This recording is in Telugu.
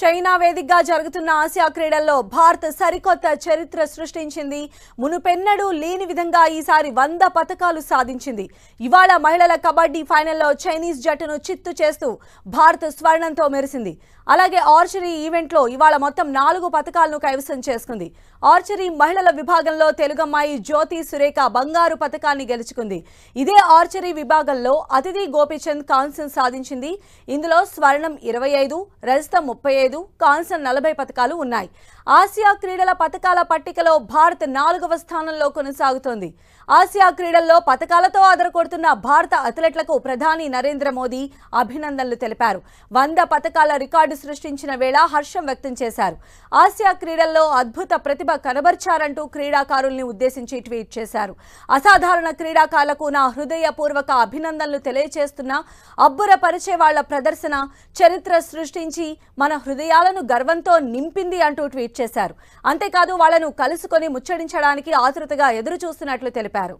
చైనా వేదికగా జరుగుతున్న ఆసియా క్రీడల్లో భారత్ సరికొత్త చరిత్ర సృష్టించింది మునుపెన్నడూ లేని విధంగా ఈసారి వంద పథకాలు సాధించింది ఇవాళ మహిళల కబడ్డీ ఫైనల్లో చైనీస్ జట్టును చిత్తు చేస్తూ భారత్ స్వర్ణంతో మెరిసింది అలాగే ఆర్చరీ ఈవెంట్లో ఇవాళ మొత్తం నాలుగు పథకాలను కైవసం చేసుకుంది ఆర్చరీ మహిళల విభాగంలో తెలుగమ్మాయి జ్యోతి సురేఖ బంగారు పథకాన్ని గెలుచుకుంది ఇదే ఆర్చరీ విభాగంలో అతిథి గోపీచంద్ కాన్సన్ సాధించింది ఇందులో స్వర్ణం ఇరవై ఐదు రజత ముప్పై ఐదు కాన్సన్ నలభై పథకాలు ఉన్నాయి ఆసియా క్రీడల పథకాల పట్టికలో భారత్ నాలుగవ స్థానంలో కొనసాగుతోంది ఆసియా క్రీడల్లో పథకాలతో ఆదరకొడుతున్న భారత అథ్లెట్లకు ప్రధాని నరేంద్ర మోదీ అభినందనలు తెలిపారు వంద పథకాల రికార్డు సృష్టించిన వేళ హర్షం వ్యక్తం చేశారు ఆసియా క్రీడల్లో అద్భుత ప్రతిభ కనబర్చారంటూ క్రీడాకారుల్ని ఉద్దేశించి ట్వీట్ చేశారు అసాధారణ క్రీడాకారులకు నా హృదయపూర్వక అభినందనలు తెలియజేస్తున్న అబ్బురపరిచే వాళ్ల ప్రదర్శన చరిత్ర సృష్టి ప్రేమించి మన హృదయాలను గర్వంతో నింపింది అంటూ ట్వీట్ చేశారు అంతేకాదు వాళ్లను కలుసుకొని ముచ్చడించడానికి ఆతృతగా ఎదురు చూస్తున్నట్లు తెలిపారు